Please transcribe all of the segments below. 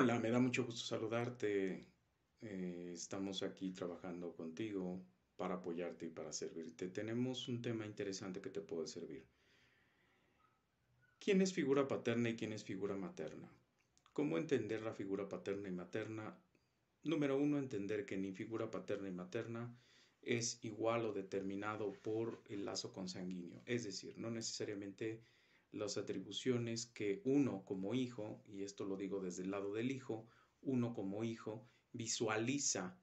Hola, me da mucho gusto saludarte. Eh, estamos aquí trabajando contigo para apoyarte y para servirte. Tenemos un tema interesante que te puede servir. ¿Quién es figura paterna y quién es figura materna? ¿Cómo entender la figura paterna y materna? Número uno, entender que ni figura paterna y materna es igual o determinado por el lazo consanguíneo. Es decir, no necesariamente las atribuciones que uno como hijo, y esto lo digo desde el lado del hijo, uno como hijo visualiza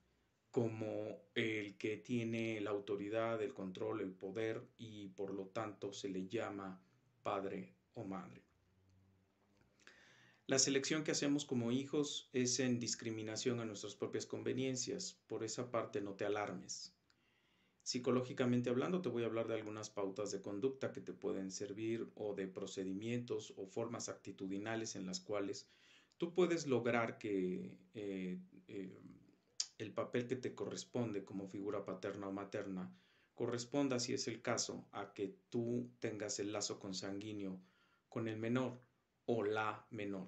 como el que tiene la autoridad, el control, el poder y por lo tanto se le llama padre o madre. La selección que hacemos como hijos es en discriminación a nuestras propias conveniencias, por esa parte no te alarmes. Psicológicamente hablando, te voy a hablar de algunas pautas de conducta que te pueden servir o de procedimientos o formas actitudinales en las cuales tú puedes lograr que eh, eh, el papel que te corresponde como figura paterna o materna corresponda, si es el caso, a que tú tengas el lazo consanguíneo con el menor o la menor.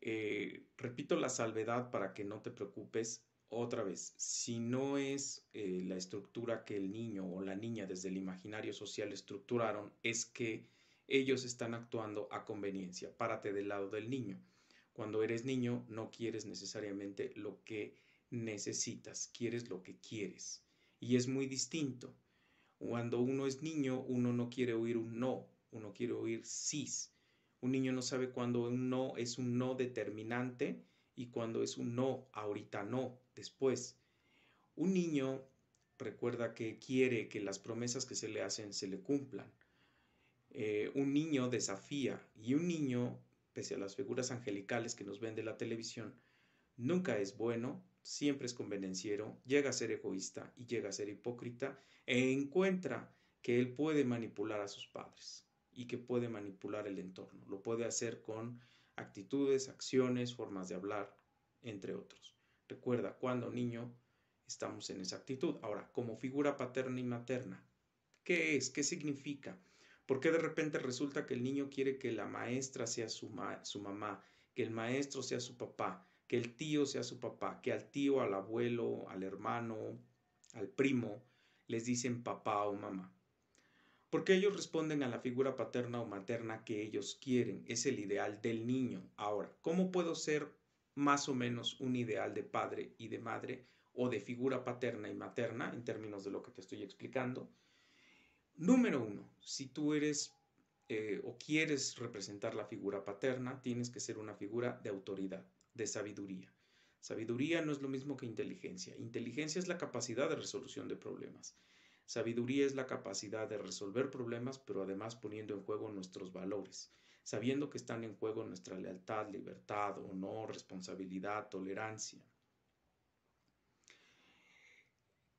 Eh, repito la salvedad para que no te preocupes otra vez, si no es eh, la estructura que el niño o la niña desde el imaginario social estructuraron, es que ellos están actuando a conveniencia. Párate del lado del niño. Cuando eres niño no quieres necesariamente lo que necesitas, quieres lo que quieres. Y es muy distinto. Cuando uno es niño, uno no quiere oír un no, uno quiere oír sí. Un niño no sabe cuándo un no es un no determinante y cuando es un no, ahorita no, después. Un niño recuerda que quiere que las promesas que se le hacen se le cumplan. Eh, un niño desafía y un niño, pese a las figuras angelicales que nos ven de la televisión, nunca es bueno, siempre es convenenciero, llega a ser egoísta y llega a ser hipócrita e encuentra que él puede manipular a sus padres y que puede manipular el entorno. Lo puede hacer con actitudes, acciones, formas de hablar, entre otros. Recuerda, cuando niño estamos en esa actitud. Ahora, como figura paterna y materna, ¿qué es? ¿Qué significa? ¿Por qué de repente resulta que el niño quiere que la maestra sea su, mamá, que el maestro sea su papá, que el tío sea su papá, que al tío, al abuelo, al hermano, al primo, les dicen papá o mamá? porque ellos responden a la figura paterna o materna que ellos quieren, es el ideal del niño. Ahora, ¿cómo puedo ser más o menos un ideal de padre y de madre o de figura paterna y materna en términos de lo que te estoy explicando? Número uno, si tú eres eh, o quieres representar la figura paterna, tienes que ser una figura de autoridad, de sabiduría. Sabiduría no es lo mismo que inteligencia. Inteligencia es la capacidad de resolución de problemas. Sabiduría es la capacidad de resolver problemas, pero además poniendo en juego nuestros valores, sabiendo que están en juego nuestra lealtad, libertad, honor, responsabilidad, tolerancia.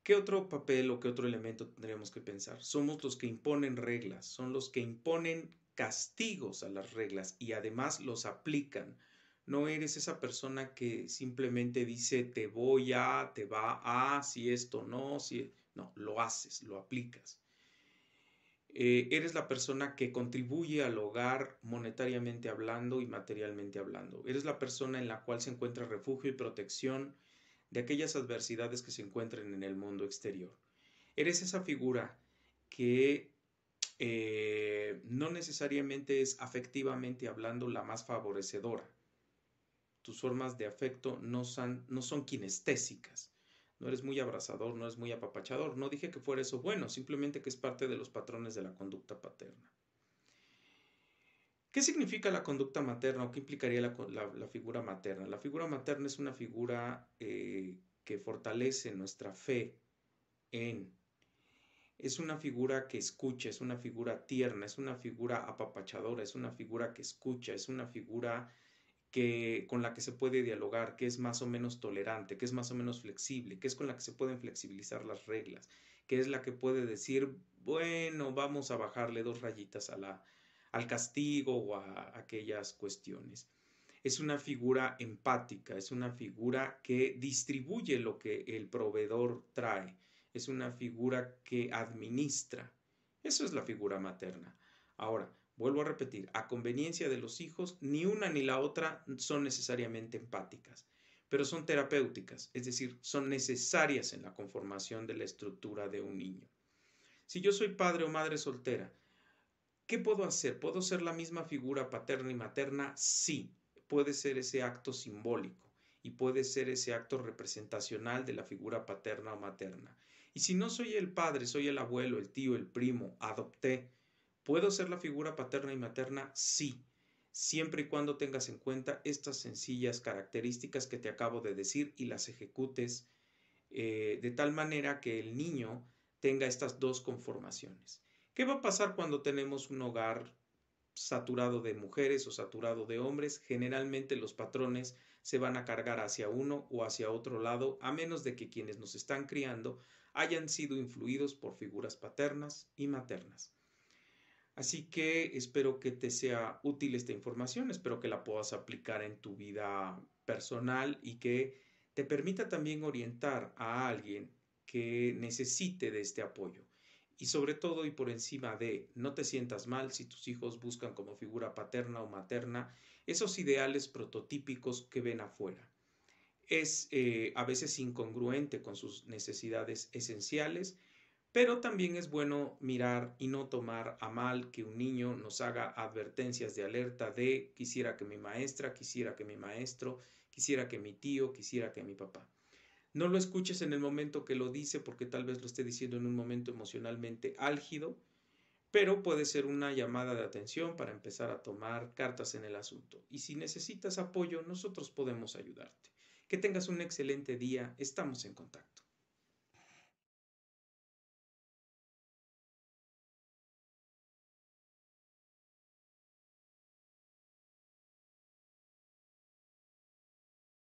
¿Qué otro papel o qué otro elemento tendríamos que pensar? Somos los que imponen reglas, son los que imponen castigos a las reglas y además los aplican. No eres esa persona que simplemente dice te voy a, te va a, si esto no, si no, lo haces, lo aplicas. Eh, eres la persona que contribuye al hogar monetariamente hablando y materialmente hablando. Eres la persona en la cual se encuentra refugio y protección de aquellas adversidades que se encuentren en el mundo exterior. Eres esa figura que eh, no necesariamente es afectivamente hablando la más favorecedora. Tus formas de afecto no son, no son kinestésicas no eres muy abrazador, no eres muy apapachador. No dije que fuera eso bueno, simplemente que es parte de los patrones de la conducta paterna. ¿Qué significa la conducta materna o qué implicaría la, figura materna? La figura materna es una figura eh, que fortalece nuestra fe en. Es una figura que escucha, es una figura tierna, es una figura apapachadora, es una figura que escucha, es una figura que, con la que se puede dialogar, que es más o menos tolerante, que es más o menos flexible, que es con la que se pueden flexibilizar las reglas, que es la que puede decir, bueno, vamos a bajarle dos rayitas a la, al castigo o a aquellas cuestiones. Es una figura empática, es una figura que distribuye lo que el proveedor trae, es una figura que administra. Eso es la figura materna. Ahora, vuelvo a repetir, a conveniencia de los hijos, ni una ni la otra son necesariamente empáticas, pero son terapéuticas, es decir, son necesarias en la conformación de la estructura de un niño. Si yo soy padre o madre soltera, ¿qué puedo hacer? ¿Puedo ser la misma figura paterna y materna? Sí, puede ser ese acto simbólico y puede ser ese acto representacional de la figura paterna o materna. Y si no soy el padre, soy el abuelo, el tío, el primo, adopté, ¿Puedo ser la figura paterna y materna? Sí, siempre y cuando tengas en cuenta estas sencillas características que te acabo de decir y las ejecutes eh, de tal manera que el niño tenga estas dos conformaciones. ¿Qué va a pasar cuando tenemos un hogar saturado de mujeres o saturado de hombres? Generalmente los patrones se van a cargar hacia uno o hacia otro lado, a menos de que quienes nos están criando hayan sido influidos por figuras paternas y maternas. Así que espero que te sea útil esta información, espero que la puedas aplicar en tu vida personal y que te permita también orientar a alguien que necesite de este apoyo. Y sobre todo y por encima de, no te sientas mal si tus hijos buscan como figura paterna o materna esos ideales prototípicos que ven afuera. Es eh, a veces incongruente con sus necesidades esenciales pero también es bueno mirar y no tomar a mal que un niño nos haga advertencias de alerta de quisiera que mi maestra, quisiera que mi maestro, quisiera que mi tío, quisiera que mi papá. No lo escuches en el momento que lo dice porque tal vez lo esté diciendo en un momento emocionalmente álgido, pero puede ser una llamada de atención para empezar a tomar cartas en el asunto. Y si necesitas apoyo, nosotros podemos ayudarte. Que tengas un excelente día, estamos en contacto.